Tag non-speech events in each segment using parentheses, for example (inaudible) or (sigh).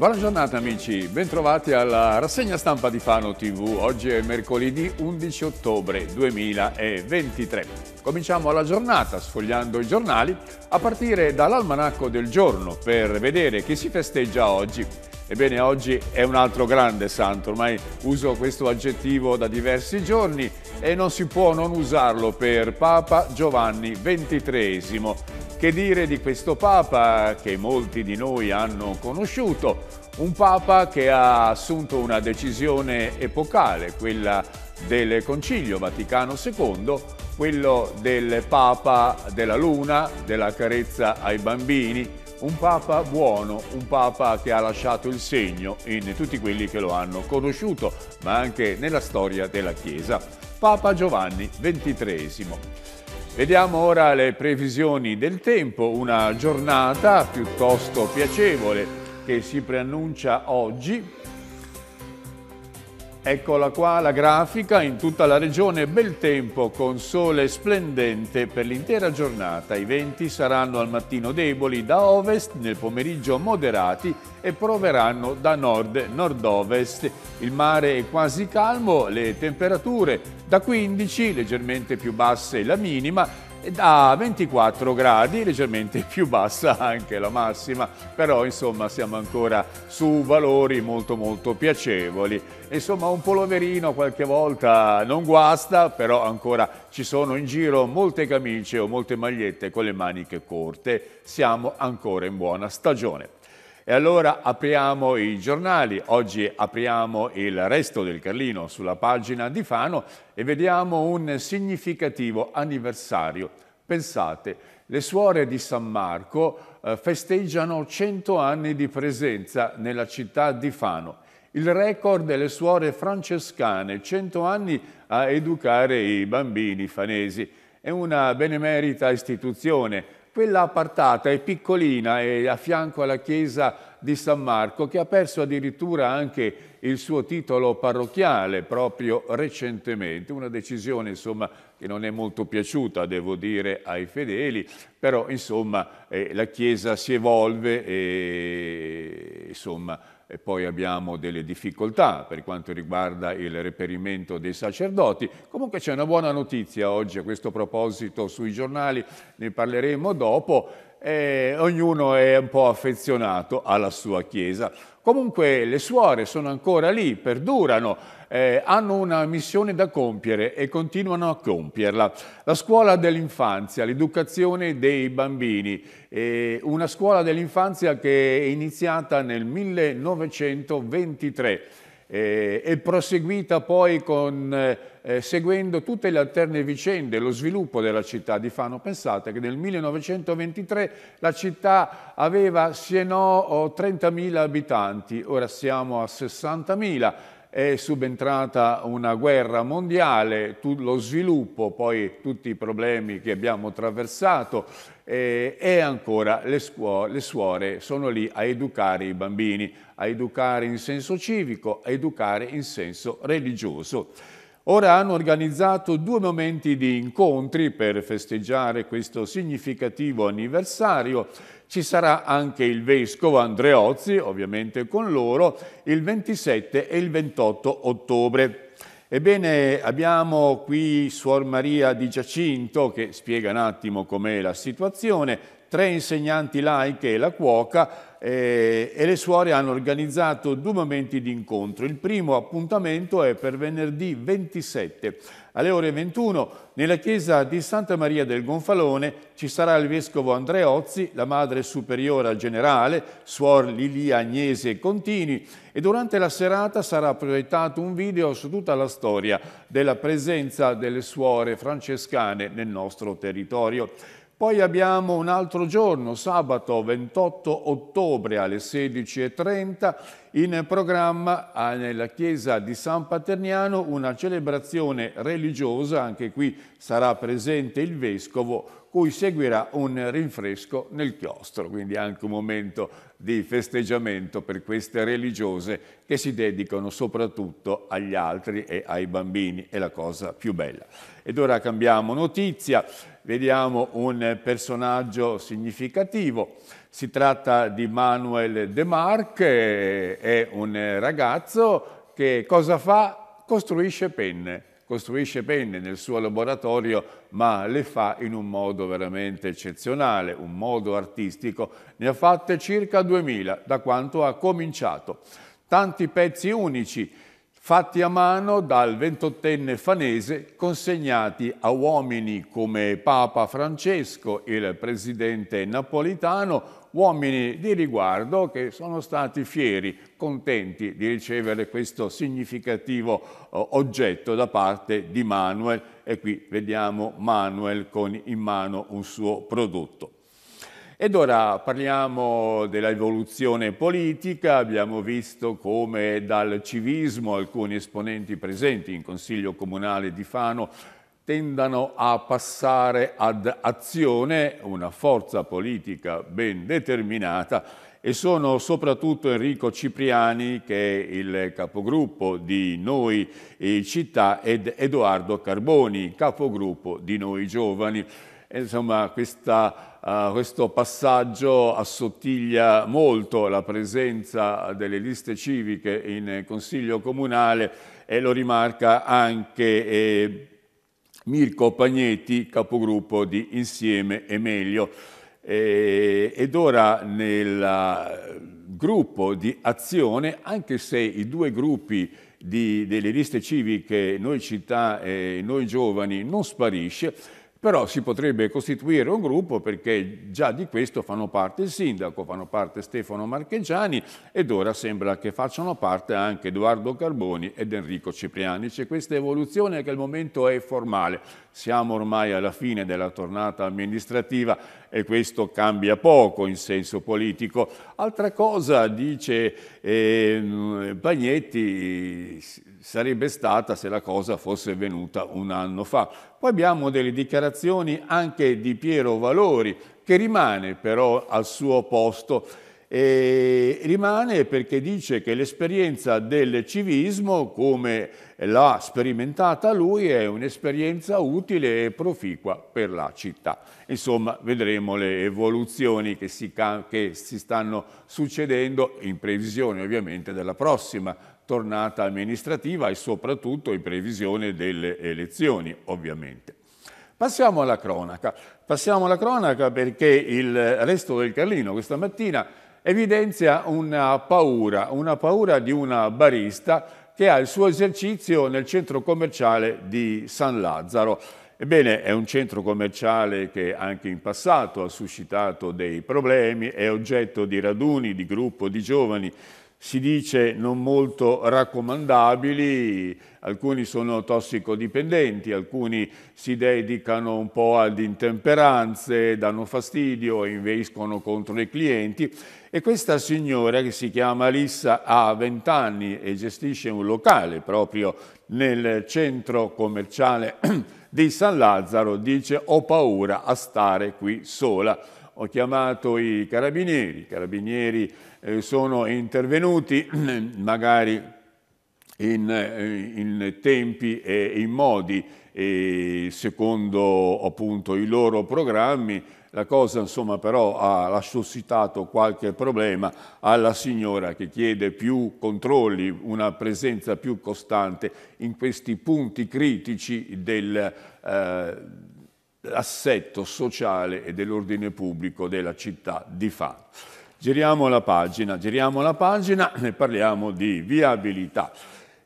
Buona giornata amici, bentrovati alla rassegna stampa di Fano TV. Oggi è mercoledì 11 ottobre 2023. Cominciamo la giornata sfogliando i giornali a partire dall'almanacco del giorno per vedere chi si festeggia oggi. Ebbene oggi è un altro grande santo, ormai uso questo aggettivo da diversi giorni e non si può non usarlo per Papa Giovanni XXIII che dire di questo Papa che molti di noi hanno conosciuto, un Papa che ha assunto una decisione epocale, quella del Concilio Vaticano II, quello del Papa della Luna, della carezza ai bambini, un Papa buono, un Papa che ha lasciato il segno in tutti quelli che lo hanno conosciuto, ma anche nella storia della Chiesa. Papa Giovanni XXIII. Vediamo ora le previsioni del tempo, una giornata piuttosto piacevole che si preannuncia oggi Eccola qua la grafica, in tutta la regione bel tempo con sole splendente per l'intera giornata. I venti saranno al mattino deboli da ovest, nel pomeriggio moderati e proveranno da nord-nord-ovest. Il mare è quasi calmo, le temperature da 15, leggermente più basse la minima, a 24 gradi, leggermente (laughs) più bassa anche la massima, però insomma siamo ancora su valori molto molto piacevoli. Insomma un poloverino qualche volta non guasta, però ancora ci sono in giro molte camicie o molte magliette con le maniche corte. Siamo ancora in buona stagione. E allora apriamo i giornali, oggi apriamo il resto del Carlino sulla pagina di Fano e vediamo un significativo anniversario. Pensate, le suore di San Marco eh, festeggiano 100 anni di presenza nella città di Fano. Il record delle suore francescane, 100 anni a educare i bambini fanesi. È una benemerita istituzione quella appartata è piccolina è a fianco alla chiesa di San Marco che ha perso addirittura anche il suo titolo parrocchiale proprio recentemente, una decisione insomma che non è molto piaciuta devo dire ai fedeli, però insomma eh, la chiesa si evolve e insomma e poi abbiamo delle difficoltà per quanto riguarda il reperimento dei sacerdoti. Comunque c'è una buona notizia oggi a questo proposito sui giornali, ne parleremo dopo. Eh, ognuno è un po' affezionato alla sua chiesa. Comunque le suore sono ancora lì, perdurano eh, hanno una missione da compiere e continuano a compierla. La scuola dell'infanzia, l'educazione dei bambini, eh, una scuola dell'infanzia che è iniziata nel 1923 eh, e proseguita poi con, eh, seguendo tutte le alterne vicende, lo sviluppo della città di Fano. Pensate che nel 1923 la città aveva, se no, 30.000 abitanti, ora siamo a 60.000 è subentrata una guerra mondiale, lo sviluppo, poi tutti i problemi che abbiamo attraversato eh, e ancora le, le suore sono lì a educare i bambini, a educare in senso civico, a educare in senso religioso ora hanno organizzato due momenti di incontri per festeggiare questo significativo anniversario. Ci sarà anche il vescovo Andreozzi, ovviamente con loro, il 27 e il 28 ottobre. Ebbene, abbiamo qui Suor Maria di Giacinto che spiega un attimo com'è la situazione, tre insegnanti laiche e la cuoca eh, e le suore hanno organizzato due momenti di incontro. Il primo appuntamento è per venerdì 27 alle ore 21 nella chiesa di Santa Maria del Gonfalone ci sarà il vescovo Andreozzi, la madre superiore al generale, suor Lilia Agnese Contini e durante la serata sarà proiettato un video su tutta la storia della presenza delle suore francescane nel nostro territorio. Poi abbiamo un altro giorno, sabato 28 ottobre alle 16.30, in programma nella chiesa di San Paterniano una celebrazione religiosa, anche qui sarà presente il Vescovo, cui seguirà un rinfresco nel chiostro, quindi anche un momento di festeggiamento per queste religiose che si dedicano soprattutto agli altri e ai bambini, è la cosa più bella. Ed ora cambiamo notizia, vediamo un personaggio significativo. Si tratta di Manuel De Marc, eh, è un ragazzo che cosa fa? Costruisce penne costruisce penne nel suo laboratorio, ma le fa in un modo veramente eccezionale, un modo artistico. Ne ha fatte circa 2000 da quanto ha cominciato. Tanti pezzi unici, fatti a mano dal ventottenne fanese, consegnati a uomini come Papa Francesco, il presidente napolitano, uomini di riguardo che sono stati fieri, contenti di ricevere questo significativo eh, oggetto da parte di Manuel e qui vediamo Manuel con in mano un suo prodotto. Ed ora parliamo dell'evoluzione politica, abbiamo visto come dal civismo alcuni esponenti presenti in Consiglio Comunale di Fano tendano a passare ad azione una forza politica ben determinata e sono soprattutto Enrico Cipriani, che è il capogruppo di Noi eh, Città, ed Edoardo Carboni, capogruppo di Noi Giovani. Insomma, questa, uh, questo passaggio assottiglia molto la presenza delle liste civiche in Consiglio Comunale e lo rimarca anche eh, Mirko Pagnetti, capogruppo di Insieme e Meglio. Eh, ed ora nel eh, gruppo di azione, anche se i due gruppi di, delle liste civiche Noi Città e Noi Giovani non sparisce, però si potrebbe costituire un gruppo perché già di questo fanno parte il sindaco, fanno parte Stefano Marchegiani ed ora sembra che facciano parte anche Edoardo Carboni ed Enrico Cipriani. C'è questa evoluzione che al momento è formale. Siamo ormai alla fine della tornata amministrativa e questo cambia poco in senso politico. Altra cosa, dice eh, Pagnetti, sarebbe stata se la cosa fosse venuta un anno fa. Poi abbiamo delle dichiarazioni anche di Piero Valori, che rimane però al suo posto. E rimane perché dice che l'esperienza del civismo, come l'ha sperimentata lui, è un'esperienza utile e proficua per la città. Insomma, vedremo le evoluzioni che si, che si stanno succedendo in previsione ovviamente della prossima tornata amministrativa e soprattutto in previsione delle elezioni, ovviamente. Passiamo alla cronaca. Passiamo alla cronaca perché il resto del Carlino questa mattina evidenzia una paura, una paura di una barista che ha il suo esercizio nel centro commerciale di San Lazzaro. Ebbene, è un centro commerciale che anche in passato ha suscitato dei problemi, è oggetto di raduni di gruppo di giovani si dice non molto raccomandabili, alcuni sono tossicodipendenti, alcuni si dedicano un po' ad intemperanze, danno fastidio, inveiscono contro i clienti e questa signora che si chiama Alissa ha 20 anni e gestisce un locale proprio nel centro commerciale (clears throat) di San Lazzaro dice ho paura a stare qui sola. Ho chiamato i carabinieri, i carabinieri eh, sono intervenuti (clears throat) magari in, eh, in tempi e in modi e secondo appunto i loro programmi. La cosa insomma però ha suscitato qualche problema alla signora che chiede più controlli, una presenza più costante in questi punti critici dell'assetto eh, sociale e dell'ordine pubblico della città di Fano. Giriamo la pagina, giriamo la pagina (clears throat) e parliamo di viabilità.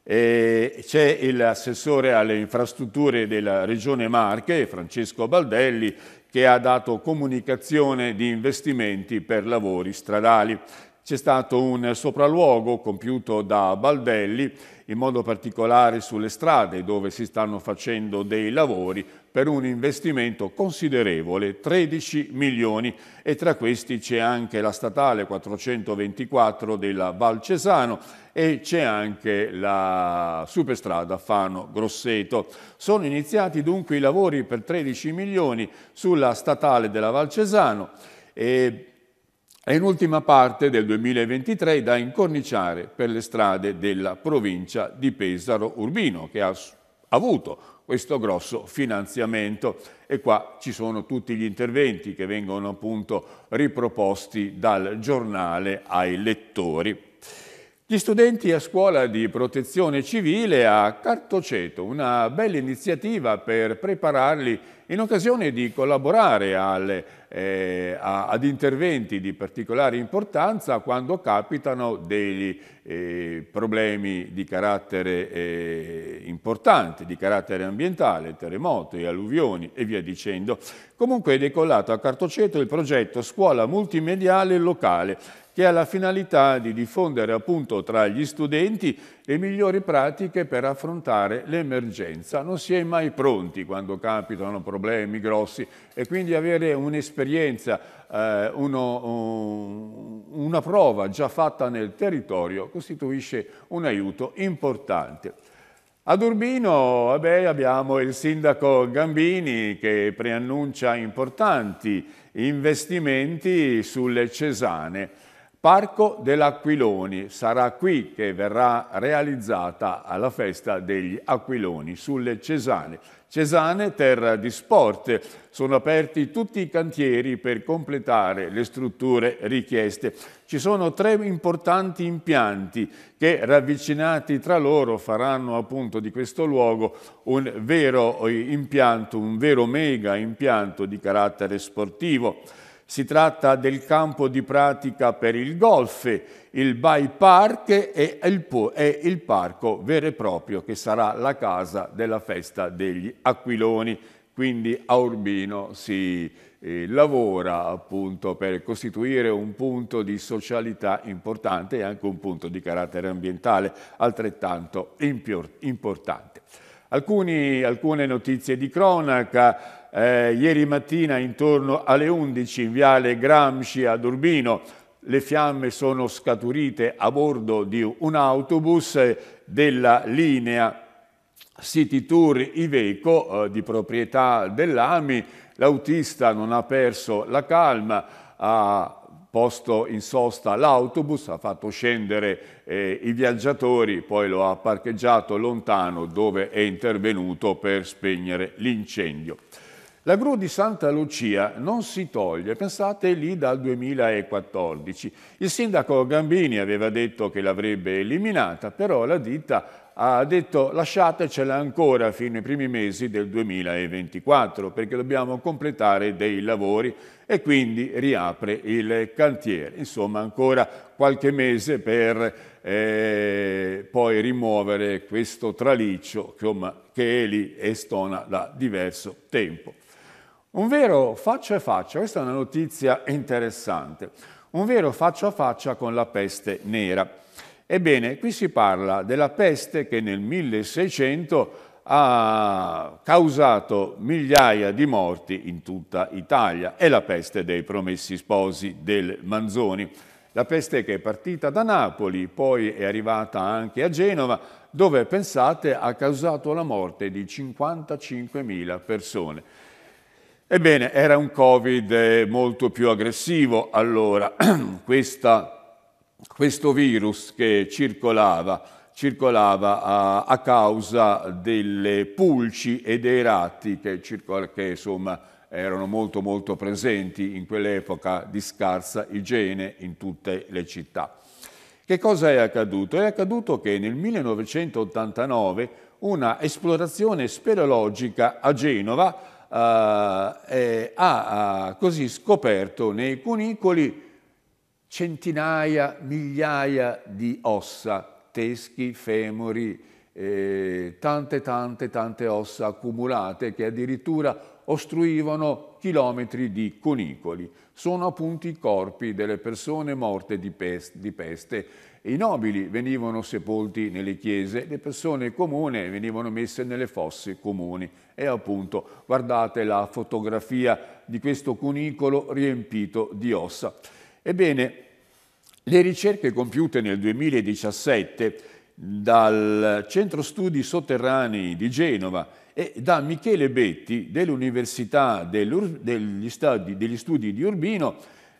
C'è l'assessore alle infrastrutture della Regione Marche, Francesco Baldelli, che ha dato comunicazione di investimenti per lavori stradali c'è stato un sopralluogo compiuto da Baldelli, in modo particolare sulle strade dove si stanno facendo dei lavori, per un investimento considerevole, 13 milioni, e tra questi c'è anche la statale 424 della Val Cesano e c'è anche la superstrada Fano-Grosseto. Sono iniziati dunque i lavori per 13 milioni sulla statale della Val Cesano e è in ultima parte del 2023 da incorniciare per le strade della provincia di Pesaro Urbino, che ha avuto questo grosso finanziamento. E qua ci sono tutti gli interventi che vengono appunto riproposti dal giornale ai lettori. Gli studenti a scuola di protezione civile a Cartoceto, una bella iniziativa per prepararli in occasione di collaborare alle, eh, a, ad interventi di particolare importanza quando capitano dei eh, problemi di carattere eh, importante, di carattere ambientale, terremoti, alluvioni e via dicendo. Comunque è decollato a Cartoceto il progetto Scuola Multimediale Locale che ha la finalità di diffondere appunto tra gli studenti le migliori pratiche per affrontare l'emergenza. Non si è mai pronti quando capitano problemi grossi e quindi avere un'esperienza, eh, um, una prova già fatta nel territorio costituisce un aiuto importante. Ad Urbino vabbè, abbiamo il sindaco Gambini che preannuncia importanti investimenti sulle Cesane. Parco dell'Aquiloni, sarà qui che verrà realizzata la festa degli Aquiloni sulle Cesane. Cesane, terra di sport, sono aperti tutti i cantieri per completare le strutture richieste. Ci sono tre importanti impianti che ravvicinati tra loro faranno appunto di questo luogo un vero impianto, un vero mega impianto di carattere sportivo. Si tratta del campo di pratica per il golf, il By park e il, e il parco vero e proprio che sarà la casa della festa degli aquiloni. Quindi a Urbino si eh, lavora appunto per costituire un punto di socialità importante e anche un punto di carattere ambientale altrettanto importante. Alcuni, alcune notizie di cronaca eh, ieri mattina intorno alle 11 in viale Gramsci ad Urbino le fiamme sono scaturite a bordo di un autobus della linea City Tour Iveco eh, di proprietà dell'AMI. L'autista non ha perso la calma, ha posto in sosta l'autobus, ha fatto scendere eh, i viaggiatori, poi lo ha parcheggiato lontano dove è intervenuto per spegnere l'incendio. La gru di Santa Lucia non si toglie, pensate lì dal 2014. Il sindaco Gambini aveva detto che l'avrebbe eliminata, però la ditta ha detto lasciatecela ancora fino ai primi mesi del 2024 perché dobbiamo completare dei lavori e quindi riapre il cantiere. Insomma ancora qualche mese per eh, poi rimuovere questo traliccio che è lì e stona da diverso tempo. Un vero faccia a faccia, questa è una notizia interessante, un vero faccia a faccia con la peste nera. Ebbene, qui si parla della peste che nel 1600 ha causato migliaia di morti in tutta Italia. È la peste dei promessi sposi del Manzoni. La peste che è partita da Napoli, poi è arrivata anche a Genova, dove, pensate, ha causato la morte di 55.000 persone. Ebbene, era un Covid eh, molto più aggressivo allora, (clears throat) Questa, questo virus che circolava, circolava a, a, causa delle pulci e dei ratti che, circola, che insomma, erano molto molto presenti in quell'epoca di scarsa igiene in tutte le città. Che cosa è accaduto? È accaduto che nel 1989 una esplorazione speleologica a Genova eh, ha così scoperto nei cunicoli centinaia, migliaia di ossa, teschi, femori, eh, tante, tante, tante ossa accumulate che addirittura ostruivano chilometri di cunicoli. Sono appunto i corpi delle persone morte di, peste, di peste i nobili venivano sepolti nelle chiese, le persone comune venivano messe nelle fosse comuni. E appunto guardate la fotografia di questo cunicolo riempito di ossa. Ebbene, le ricerche compiute nel 2017 dal Centro Studi Sotterranei di Genova e da Michele Betti dell'Università degli Studi di Urbino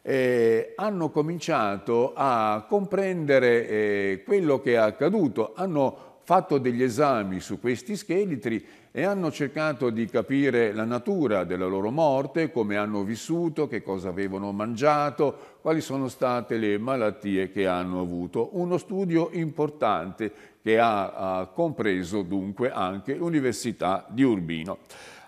eh, hanno cominciato a comprendere eh, quello che è accaduto, hanno fatto degli esami su questi scheletri e hanno cercato di capire la natura della loro morte, come hanno vissuto, che cosa avevano mangiato, quali sono state le malattie che hanno avuto. Uno studio importante che ha, ha compreso dunque anche l'Università di Urbino.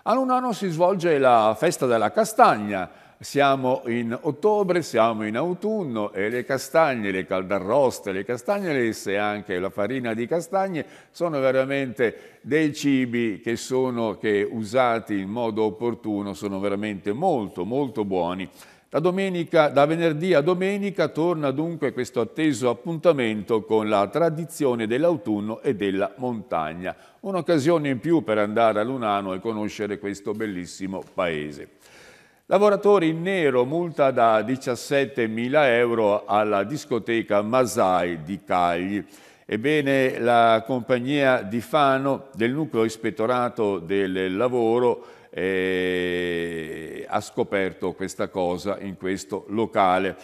A Lunano si svolge la Festa della Castagna, siamo in ottobre, siamo in autunno e le castagne, le caldarroste, le castagne lesse e anche la farina di castagne sono veramente dei cibi che sono, che usati in modo opportuno, sono veramente molto, molto buoni. Da, domenica, da, venerdì a domenica torna dunque questo atteso appuntamento con la tradizione dell'autunno e della montagna. Un'occasione in più per andare a Lunano e conoscere questo bellissimo paese. Lavoratori in nero, multa da 17.000 euro alla discoteca Masai di Cagli. Ebbene, la compagnia di Fano del nucleo ispettorato del lavoro eh, ha scoperto questa cosa in questo locale.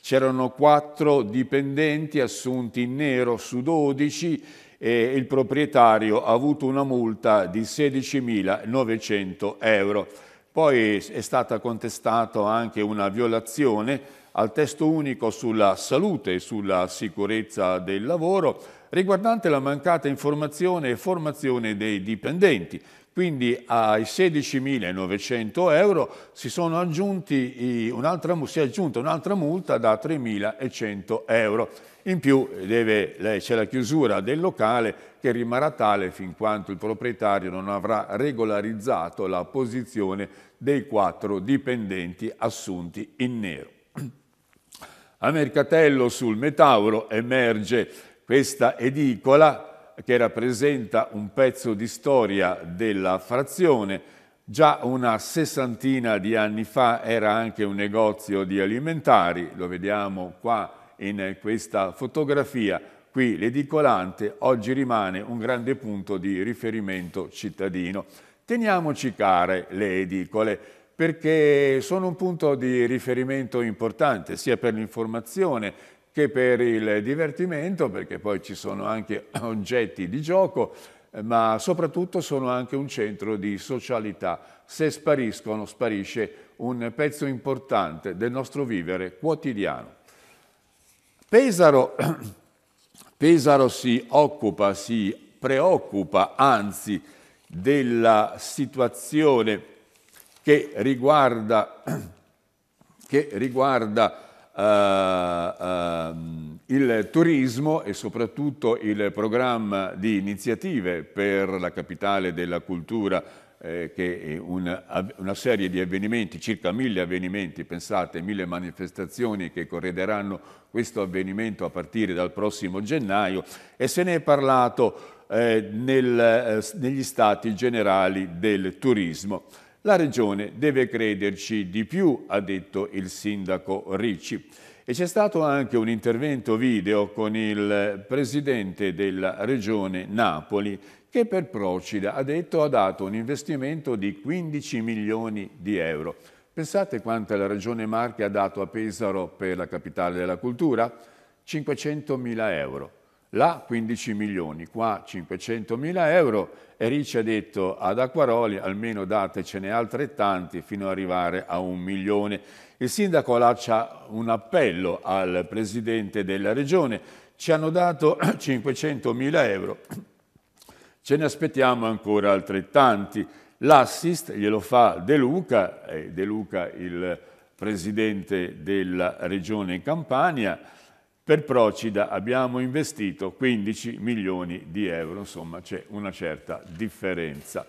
C'erano quattro dipendenti assunti in nero su 12 e il proprietario ha avuto una multa di 16.900 euro. Poi è stata contestata anche una violazione al testo unico sulla salute e sulla sicurezza del lavoro riguardante la mancata informazione e formazione dei dipendenti, quindi ai 16.900 euro si, un'altra, si è aggiunta un'altra multa da 3.100 euro. In più c'è la chiusura del locale che rimarrà tale fin quanto il proprietario non avrà regolarizzato la posizione dei quattro dipendenti assunti in nero. A Mercatello sul Metauro emerge questa edicola che rappresenta un pezzo di storia della frazione. Già una sessantina di anni fa era anche un negozio di alimentari, lo vediamo qua in questa fotografia. Qui l'edicolante oggi rimane un grande punto di riferimento cittadino. Teniamoci care le edicole perché sono un punto di riferimento importante sia per l'informazione che per il divertimento, perché poi ci sono anche (clears throat) oggetti di gioco, eh, ma soprattutto sono anche un centro di socialità. Se spariscono, sparisce un pezzo importante del nostro vivere quotidiano. Pesaro, (clears throat) Pesaro si occupa, si preoccupa anzi della situazione che riguarda, (clears throat) che riguarda Uh, il turismo e soprattutto il programma di iniziative per la capitale della cultura eh, che è una, una, serie di avvenimenti, circa mille avvenimenti, pensate, mille manifestazioni che correderanno questo avvenimento a partire dal prossimo gennaio e se ne è parlato eh, nel, eh, negli stati generali del turismo. La Regione deve crederci di più, ha detto il sindaco Ricci. E c'è stato anche un intervento video con il presidente della Regione Napoli che per Procida ha detto ha dato un investimento di 15 milioni di euro. Pensate quanto la Regione Marche ha dato a Pesaro per la capitale della cultura? 500 mila euro là 15 milioni, qua 500 mila euro e Ricci ha detto ad Acquaroli almeno datecene altrettanti fino ad arrivare a un milione. Il sindaco lancia un appello al presidente della regione, ci hanno dato 500 (clears throat) mila euro, (clears throat) ce ne aspettiamo ancora altrettanti. L'assist glielo fa De Luca, De Luca il presidente della regione Campania, per Procida abbiamo investito 15 milioni di euro, insomma c'è una certa differenza.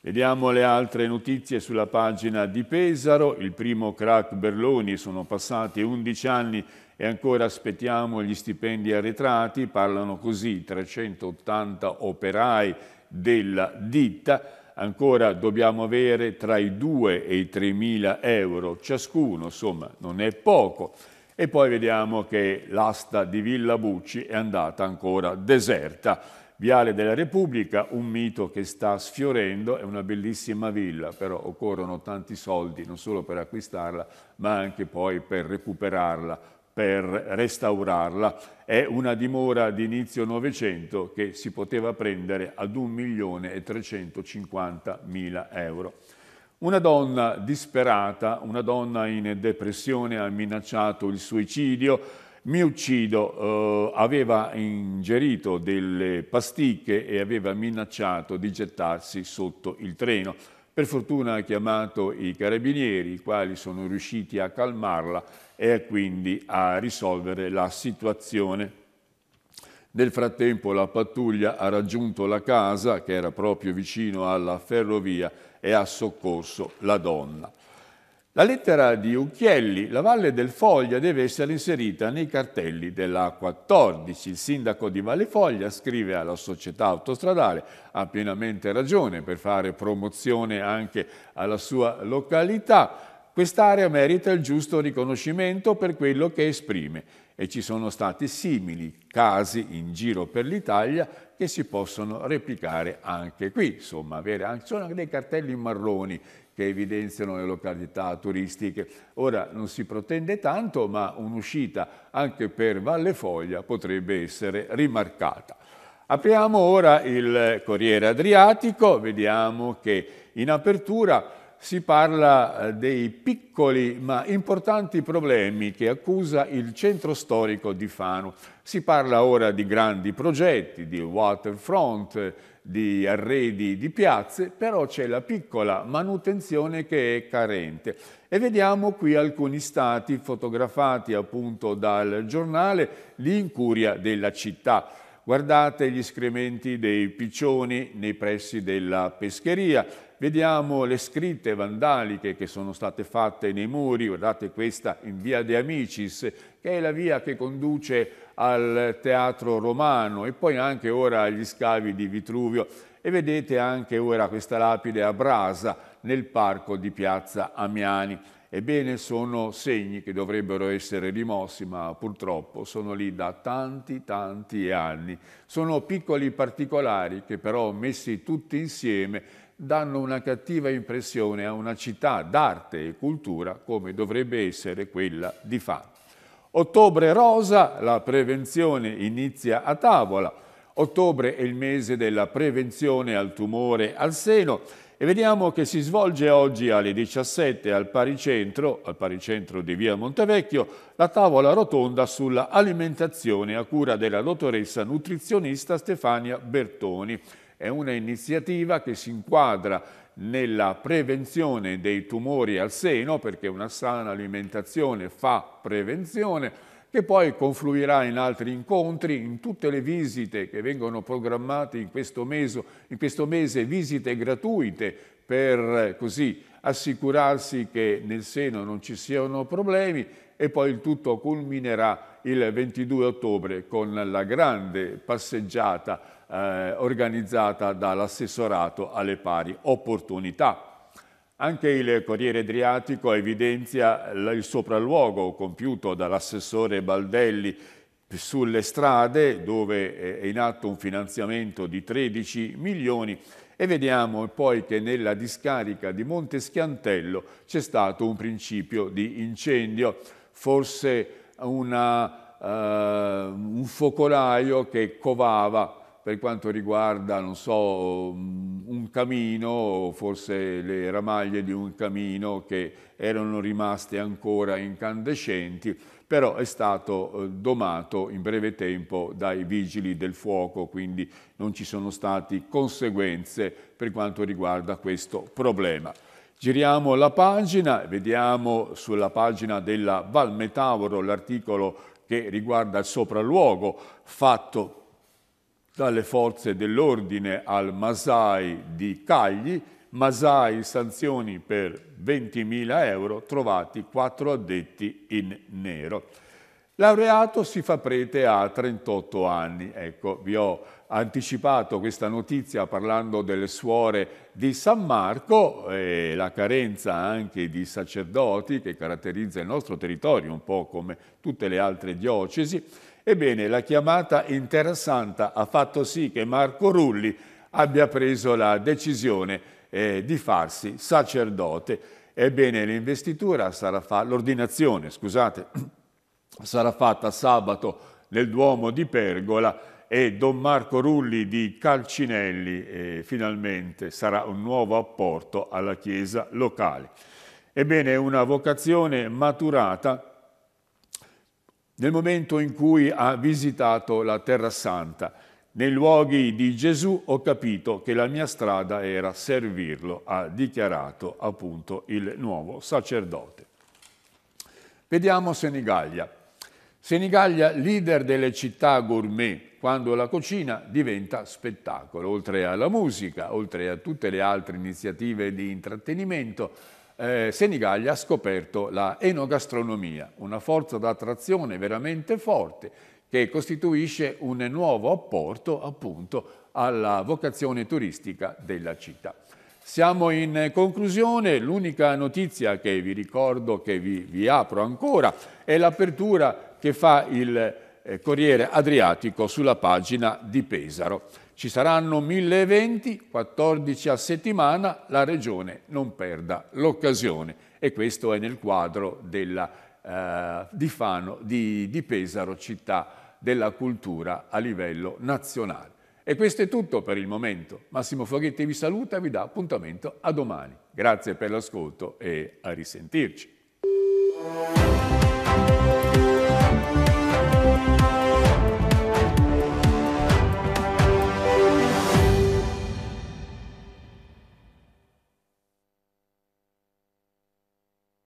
Vediamo le altre notizie sulla pagina di Pesaro, il primo crack Berloni, sono passati 11 anni e ancora aspettiamo gli stipendi arretrati, parlano così 380 operai della ditta, ancora dobbiamo avere tra i 2 e i 3 mila euro ciascuno, insomma non è poco. E poi vediamo che l'asta di Villa Bucci è andata ancora deserta. Viale della Repubblica, un mito che sta sfiorendo, è una bellissima villa, però occorrono tanti soldi non solo per acquistarla, ma anche poi per recuperarla, per restaurarla. È una dimora di inizio Novecento che si poteva prendere ad 1 milione e 350 mila euro. Una donna disperata, una donna in depressione ha minacciato il suicidio, mi uccido, eh, aveva ingerito delle pasticche e aveva minacciato di gettarsi sotto il treno. Per fortuna ha chiamato i carabinieri, i quali sono riusciti a calmarla e quindi a risolvere la situazione. Nel frattempo la pattuglia ha raggiunto la casa, che era proprio vicino alla ferrovia, e ha soccorso la donna. La lettera di Ucchielli, la Valle del Foglia, deve essere inserita nei cartelli della 14 Il sindaco di Valle Foglia scrive alla società autostradale, ha pienamente ragione per fare promozione anche alla sua località, Quest'area merita il giusto riconoscimento per quello che esprime e ci sono stati simili casi in giro per l'Italia che si possono replicare anche qui. Insomma, avere anche, sono anche dei cartelli marroni che evidenziano le località turistiche. Ora non si protende tanto, ma un'uscita anche per Valle Foglia potrebbe essere rimarcata. Apriamo ora il Corriere Adriatico, vediamo che in apertura si parla eh, dei piccoli ma importanti problemi che accusa il centro storico di Fano. Si parla ora di grandi progetti, di waterfront, di arredi di piazze, però c'è la piccola manutenzione che è carente. E vediamo qui alcuni stati fotografati appunto dal giornale L'incuria della città. Guardate gli scrementi dei piccioni nei pressi della pescheria, Vediamo le scritte vandaliche che sono state fatte nei muri, guardate questa in via De Amicis, che è la via che conduce al teatro romano e poi anche ora agli scavi di Vitruvio e vedete anche ora questa lapide a brasa nel parco di piazza Amiani. Ebbene, sono segni che dovrebbero essere rimossi, ma purtroppo sono lì da tanti, tanti anni. Sono piccoli particolari che però messi tutti insieme danno una cattiva impressione a una città d'arte e cultura come dovrebbe essere quella di Fano. Ottobre rosa, la prevenzione inizia a tavola. Ottobre è il mese della prevenzione al tumore al seno e vediamo che si svolge oggi alle 17 al Paricentro, al Paricentro di Via Montevecchio, la tavola rotonda sulla alimentazione a cura della dottoressa nutrizionista Stefania Bertoni. È un'iniziativa che si inquadra nella prevenzione dei tumori al seno, perché una sana alimentazione fa prevenzione, che poi confluirà in altri incontri, in tutte le visite che vengono programmate in questo mese, in questo mese visite gratuite per così assicurarsi che nel seno non ci siano problemi e poi il tutto culminerà il 22 ottobre con la grande passeggiata eh, organizzata dall'assessorato alle pari opportunità. Anche il Corriere Adriatico evidenzia il sopralluogo compiuto dall'assessore Baldelli sulle strade dove è in atto un finanziamento di 13 milioni e vediamo poi che nella discarica di Monte Schiantello c'è stato un principio di incendio, forse una, eh, un focolaio che covava per quanto riguarda, non so, un camino, forse le ramaglie di un camino che erano rimaste ancora incandescenti, però è stato eh, domato in breve tempo dai vigili del fuoco, quindi non ci sono state conseguenze per quanto riguarda questo problema. Giriamo la pagina, vediamo sulla pagina della Valmetauro l'articolo che riguarda il sopralluogo fatto dalle forze dell'ordine al Masai di Cagli, Masai sanzioni per 20.000 euro, trovati quattro addetti in nero. Laureato si fa prete a 38 anni. Ecco, vi ho anticipato questa notizia parlando delle suore di San Marco e la carenza anche di sacerdoti che caratterizza il nostro territorio, un po' come tutte le altre diocesi. Ebbene, la chiamata interessanta ha fatto sì che Marco Rulli abbia preso la decisione eh, di farsi sacerdote. Ebbene, l'investitura sarà fatta, l'ordinazione, scusate, (clears throat) sarà fatta sabato nel Duomo di Pergola e Don Marco Rulli di Calcinelli eh, finalmente sarà un nuovo apporto alla Chiesa locale. Ebbene, una vocazione maturata nel momento in cui ha visitato la Terra Santa. Nei luoghi di Gesù ho capito che la mia strada era servirlo, ha dichiarato appunto il nuovo sacerdote. Vediamo Senigallia. Senigallia, leader delle città gourmet, quando la cucina diventa spettacolo, oltre alla musica, oltre a tutte le altre iniziative di intrattenimento, eh, Senigallia ha scoperto la enogastronomia, una forza d'attrazione veramente forte che costituisce un nuovo apporto appunto alla vocazione turistica della città. Siamo in conclusione, l'unica notizia che vi ricordo, che vi, vi apro ancora, è l'apertura che fa il eh, Corriere Adriatico sulla pagina di Pesaro. Ci saranno mille eventi, 14 a settimana, la Regione non perda l'occasione. E questo è nel quadro della, eh, di, Fano, di, di Pesaro, città della cultura a livello nazionale. E questo è tutto per il momento. Massimo Foghetti vi saluta e vi dà appuntamento a domani. Grazie per l'ascolto e a risentirci.